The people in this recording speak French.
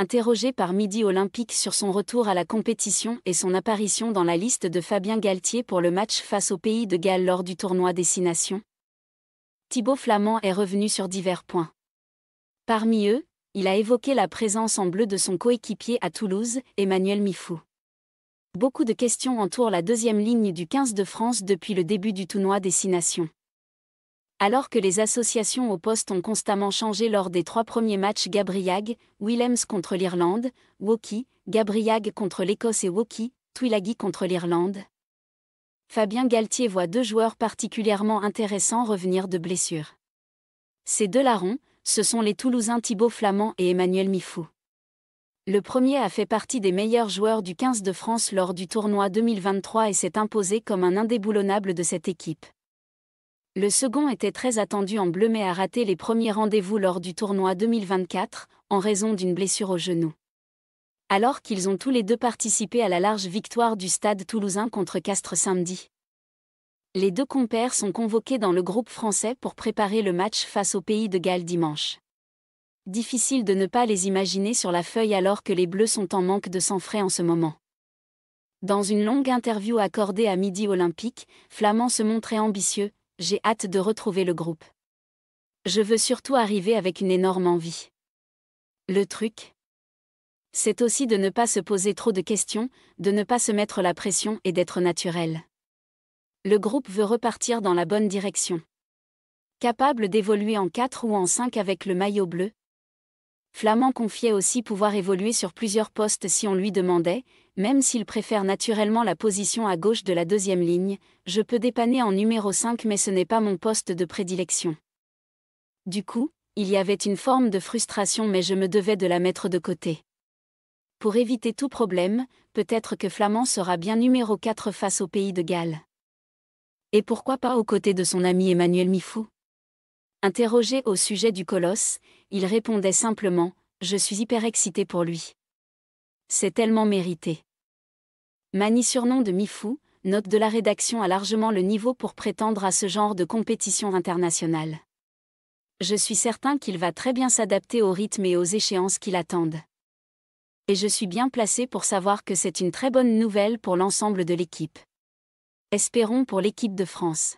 Interrogé par Midi Olympique sur son retour à la compétition et son apparition dans la liste de Fabien Galtier pour le match face au pays de Galles lors du tournoi Destination, Thibaut Flamand est revenu sur divers points. Parmi eux, il a évoqué la présence en bleu de son coéquipier à Toulouse, Emmanuel Mifou. Beaucoup de questions entourent la deuxième ligne du 15 de France depuis le début du tournoi Destination. Alors que les associations au poste ont constamment changé lors des trois premiers matchs Gabriag, Willems contre l'Irlande, Woki, Gabriag contre l'Écosse et Woki, Twilagi contre l'Irlande. Fabien Galtier voit deux joueurs particulièrement intéressants revenir de blessure. Ces deux larrons, ce sont les Toulousains Thibaut Flamand et Emmanuel Mifou. Le premier a fait partie des meilleurs joueurs du 15 de France lors du tournoi 2023 et s'est imposé comme un indéboulonnable de cette équipe. Le second était très attendu en bleu mais a raté les premiers rendez-vous lors du tournoi 2024, en raison d'une blessure au genou. Alors qu'ils ont tous les deux participé à la large victoire du stade toulousain contre Castres samedi. Les deux compères sont convoqués dans le groupe français pour préparer le match face au pays de Galles dimanche. Difficile de ne pas les imaginer sur la feuille alors que les Bleus sont en manque de sang frais en ce moment. Dans une longue interview accordée à Midi Olympique, Flamand se montrait ambitieux, j'ai hâte de retrouver le groupe. Je veux surtout arriver avec une énorme envie. Le truc C'est aussi de ne pas se poser trop de questions, de ne pas se mettre la pression et d'être naturel. Le groupe veut repartir dans la bonne direction. Capable d'évoluer en 4 ou en 5 avec le maillot bleu Flamand confiait aussi pouvoir évoluer sur plusieurs postes si on lui demandait, même s'il préfère naturellement la position à gauche de la deuxième ligne, je peux dépanner en numéro 5 mais ce n'est pas mon poste de prédilection. Du coup, il y avait une forme de frustration mais je me devais de la mettre de côté. Pour éviter tout problème, peut-être que Flamand sera bien numéro 4 face au pays de Galles. Et pourquoi pas aux côtés de son ami Emmanuel Mifou Interrogé au sujet du colosse, il répondait simplement Je suis hyper excité pour lui. C'est tellement mérité. Mani surnom de Mifou, note de la rédaction a largement le niveau pour prétendre à ce genre de compétition internationale. Je suis certain qu'il va très bien s'adapter au rythme et aux échéances qui l'attendent. Et je suis bien placé pour savoir que c'est une très bonne nouvelle pour l'ensemble de l'équipe. Espérons pour l'équipe de France.